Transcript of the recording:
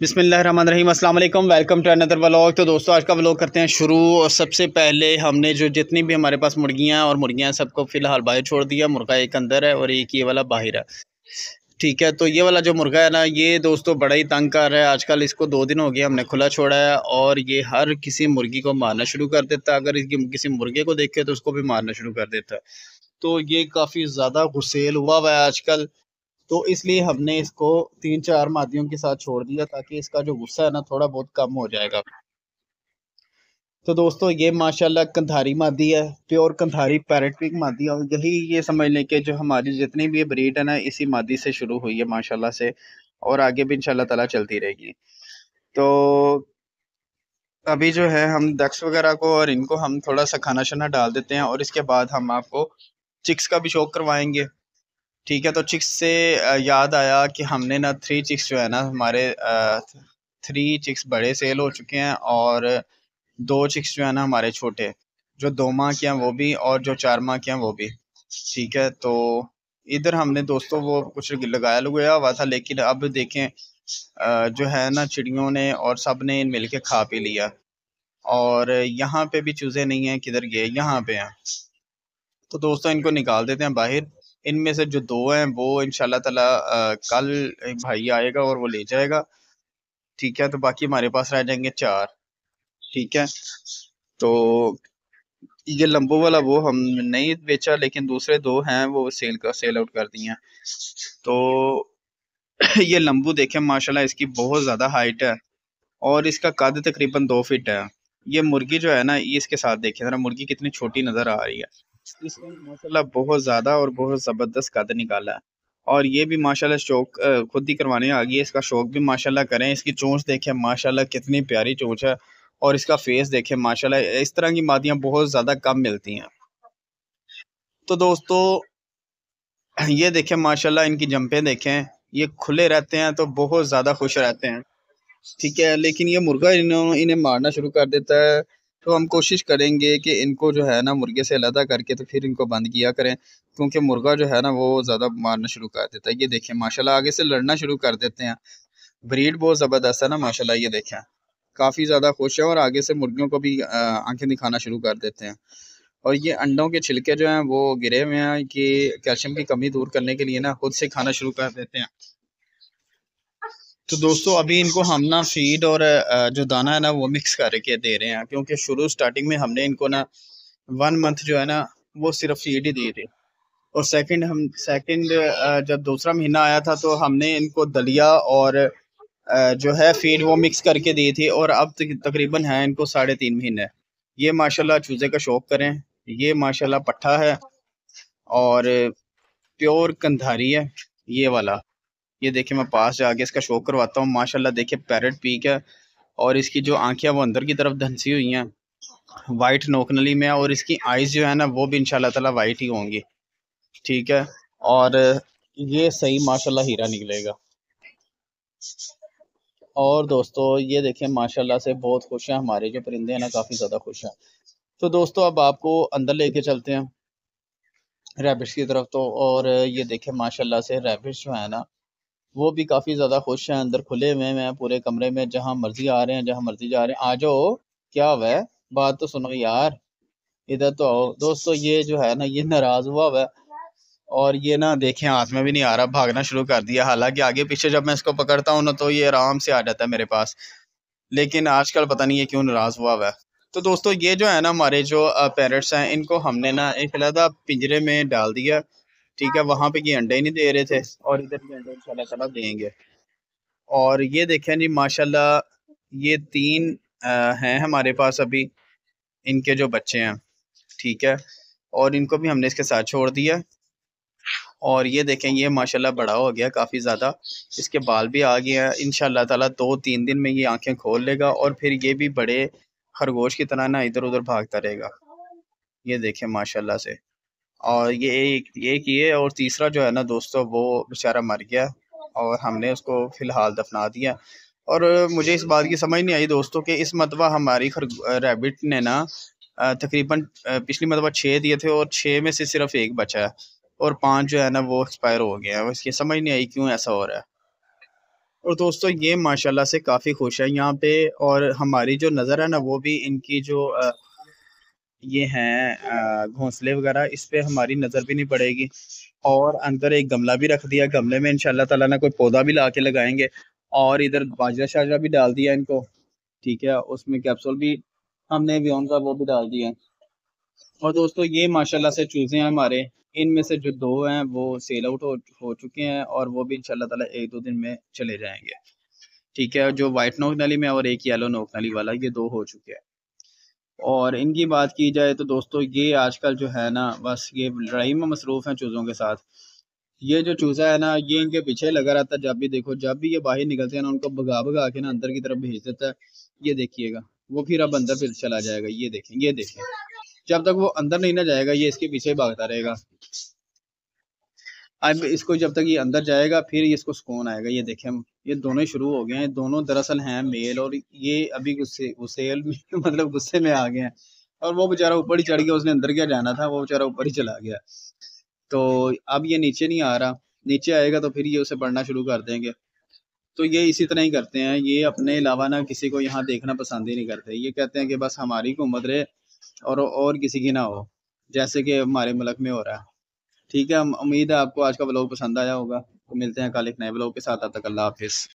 बिसमीम अल्लाम welcome to another vlog तो दोस्तों आज का व्लॉग करते हैं शुरू और सबसे पहले हमने जो जितनी भी हमारे पास मुर्गियाँ और मुर्गियाँ सबको फ़िलहाल बाहर छोड़ दिया मुर्गा एक अंदर है और एक ये वाला बाहर है ठीक है तो ये वाला जो मुर्गा है ना ये दोस्तों बड़ा ही तंग कर रहा है आजकल इसको दो दिन हो गया हमने खुला छोड़ा है और ये हर किसी मुर्गी को मारना शुरू कर देता है अगर इसकी किसी मुर्गे को देखे तो उसको भी मारना शुरू कर देता है तो ये काफ़ी ज़्यादा गुस्सेल हुआ हुआ है आजकल तो इसलिए हमने इसको तीन चार मादियों के साथ छोड़ दिया ताकि इसका जो गुस्सा है ना थोड़ा बहुत कम हो जाएगा तो दोस्तों ये माशाल्लाह कंधारी मादी है प्योर कंधारी पैरेटिक मादी है और यही ये समझ लें कि जो हमारी जितनी भी ब्रीड है ना इसी मादी से शुरू हुई है माशाल्लाह से और आगे भी इंशाल्लाह ताला चलती रहेगी तो अभी जो है हम डक्स वगैरह को और इनको हम थोड़ा सा खाना शाना डाल देते हैं और इसके बाद हम आपको चिक्स का भी शौक करवाएंगे ठीक है तो चिक्स से याद आया कि हमने ना थ्री चिक्स जो है ना हमारे थ्री चिक्स बड़े सेल हो चुके हैं और दो चिक्स जो है ना हमारे छोटे जो दो माह के हैं वो भी और जो चार माह के हैं वो भी ठीक है तो इधर हमने दोस्तों वो कुछ लगाया लगाया हुआ था लेकिन अब देखें जो है ना चिड़ियों ने और सब ने मिल के खा पी लिया और यहाँ पे भी चूज़े नहीं हैं किधर गए यहाँ पे हैं तो दोस्तों इनको निकाल देते हैं बाहर इनमें से जो दो हैं वो इन तला कल भाई आएगा और वो ले जाएगा ठीक है तो बाकी हमारे पास रह जाएंगे चार ठीक है तो ये लंबो वाला वो हम नहीं बेचा लेकिन दूसरे दो हैं वो सेल का सेल आउट कर दिए हैं तो ये लंबू देखें माशाल्लाह इसकी बहुत ज़्यादा हाइट है और इसका कद तकरीबन दो फिट है ये मुर्गी जो है ना ये इसके साथ देखें ज़रा मुर्गी कितनी छोटी नज़र आ रही है माशाल्लाह बहुत ज़्यादा और बहुत ज़बरदस्त कद निकाला है और ये भी माशाल्लाह शौक खुद ही करवाने आ गई है इसका शौक भी माशाल्लाह करें इसकी चोंच देखें माशाल्लाह कितनी प्यारी चोंच है और इसका फेस देखें माशाल्लाह इस तरह की मादियाँ बहुत ज़्यादा कम मिलती हैं तो दोस्तों ये देखें माशाल्लाह इनकी जंपें देखें ये खुले रहते हैं तो बहुत ज़्यादा खुश रहते हैं ठीक है लेकिन ये मुर्गा इन्हों इन्हें मारना शुरू कर देता है तो हम कोशिश करेंगे कि इनको जो है ना मुर्गे से अलहदा करके तो फिर इनको बंद किया करें क्योंकि मुर्गा जो है ना वो ज़्यादा मारना शुरू कर देता है ये देखें माशाल्लाह आगे से लड़ना शुरू कर देते हैं ब्रीड बहुत ज़बरदस्त है ना माशाल्लाह ये देखें काफ़ी ज़्यादा खुश है और आगे से मुर्गियों को भी आंखें दिखाना शुरू कर देते हैं और ये अंडों के छिलके जो हैं वो गिरे हुए हैं कि कैल्शियम की कमी दूर करने के लिए ना खुद से खाना शुरू कर देते हैं तो दोस्तों अभी इनको हम ना फीड और जो दाना है ना वो मिक्स करके दे रहे हैं क्योंकि शुरू स्टार्टिंग में हमने इनको ना वन मंथ जो है ना वो सिर्फ फीड ही दी थी और सेकंड हम सेकंड जब दूसरा महीना आया था तो हमने इनको दलिया और जो है फीड वो मिक्स करके दी थी और अब तकरीबन है इनको साढ़े तीन महीने ये माशाल्लाह चूज़े का शौक करें ये माशाल्लाह पट्ठा है और प्योर कंधारी है ये वाला ये देखिए मैं पास जाके इसका शो करवाता हूँ माशाल्लाह देखिए पैरट पीक है और इसकी जो आंखें वो अंदर की तरफ धंसी हुई हैं वाइट नोकनली में और इसकी आइज़ जो है ना वो भी इनशाला ताला वाइट ही होंगी ठीक है और ये सही माशाल्लाह हीरा निकलेगा और दोस्तों ये देखिए माशाल्लाह से बहुत खुश हैं हमारे जो परिंदे हैं ना काफ़ी ज़्यादा खुश हैं तो दोस्तों अब आपको अंदर लेके चलते हैं रैबिट्स की तरफ तो और ये देखें माशाल्लाह से रैबिट्स जो है ना वो भी काफ़ी ज़्यादा खुश हैं अंदर खुले हुए हैं पूरे कमरे में जहाँ मर्जी आ रहे हैं जहाँ मर्जी जा रहे हैं आ जाओ क्या हुआ बात तो सुनो यार इधर तो आओ दोस्तों ये जो है ना ये नाराज़ हुआ हुआ और ये ना देखें हाथ में भी नहीं आ रहा भागना शुरू कर दिया हालांकि आगे पीछे जब मैं इसको पकड़ता हूँ ना तो ये आराम से आ जाता है मेरे पास लेकिन आजकल पता नहीं है क्यों नाराज़ हुआ हुआ तो दोस्तों ये जो है ना हमारे जो पेरेंट्स हैं इनको हमने ना एक अलहदा पिंजरे में डाल दिया ठीक है वहाँ पे ये अंडे ही नहीं दे रहे थे और इधर भी अंडे इंशाल्लाह तला देंगे और ये देखें जी माशाल्लाह ये तीन हैं हमारे पास अभी इनके जो बच्चे हैं ठीक है और इनको भी हमने इसके साथ छोड़ दिया और ये देखें ये माशाल्लाह बड़ा हो गया काफ़ी ज़्यादा इसके बाल भी आ गए हैं इन ताला दो तीन दिन में ये आंखें खोल लेगा और फिर ये भी बड़े खरगोश की तरह ना इधर उधर भागता रहेगा ये देखें माशाल्लाह से और ये एक ये किए और तीसरा जो है ना दोस्तों वो बेचारा मर गया और हमने उसको फ़िलहाल दफना दिया और मुझे इस बात की समझ नहीं आई दोस्तों कि इस मतबा हमारी खर रैबिट ने ना तकरीबन पिछली मतबा छः दिए थे और छः में से सिर्फ एक बचा है और पांच जो है ना वो एक्सपायर हो गया है इसकी समझ नहीं आई क्यों ऐसा हो रहा है और दोस्तों ये माशाल्लाह से काफ़ी खुश है यहाँ पे और हमारी जो नज़र है ना वो भी इनकी जो ये हैं घोंसले वगैरह इस पर हमारी नज़र भी नहीं पड़ेगी और अंदर एक गमला भी रख दिया गमले में इन तला ना कोई पौधा भी ला के लगाएंगे और इधर बाजरा शाजरा भी डाल दिया इनको ठीक है उसमें कैप्सूल भी हमने व्योन का वो भी डाल दिया और दोस्तों ये माशाल्लाह से चूजे हैं हमारे इनमें से जो दो हैं वो सेल आउट हो, हो चुके हैं और वो भी इनशाला तला एक दो दिन में चले जाएंगे ठीक है जो व्हाइट नोक नली में और एक येलो नोक नली वाला ये दो हो चुके हैं और इनकी बात की जाए तो दोस्तों ये आजकल जो है ना बस ये लड़ाई में मसरूफ़ हैं चूज़ों के साथ ये जो चूज़ा है ना ये इनके पीछे लगा रहता है जब भी देखो जब भी ये बाहर निकलते हैं ना उनको भगा भगा के ना अंदर की तरफ भेज देता है ये देखिएगा वो फिर अब अंदर फिर चला जाएगा ये देखें ये देखें जब तक वो अंदर नहीं ना जाएगा ये इसके पीछे भागता रहेगा अब इसको जब तक ये अंदर जाएगा फिर इसको सुकून आएगा ये देखें ये दोनों शुरू हो गए हैं दोनों दरअसल हैं मेल और ये अभी गुस्से गुस्से मतलब गुस्से में आ गए हैं और वो बेचारा ऊपर ही चढ़ गया उसने अंदर क्या जाना था वो बेचारा ऊपर ही चला गया तो अब ये नीचे नहीं आ रहा नीचे आएगा तो फिर ये उसे पढ़ना शुरू कर देंगे तो ये इसी तरह ही करते हैं ये अपने अलावा ना किसी को यहाँ देखना पसंद ही नहीं करते ये कहते हैं कि बस हमारी हुकूमत रहे और और किसी की ना हो जैसे कि हमारे मुल्क में हो रहा है ठीक है उम्मीद है आपको आज का ब्लॉग पसंद आया होगा मिलते हैं कल एक नए ब्लॉग के साथ अब तक अल्लाह हाफिज़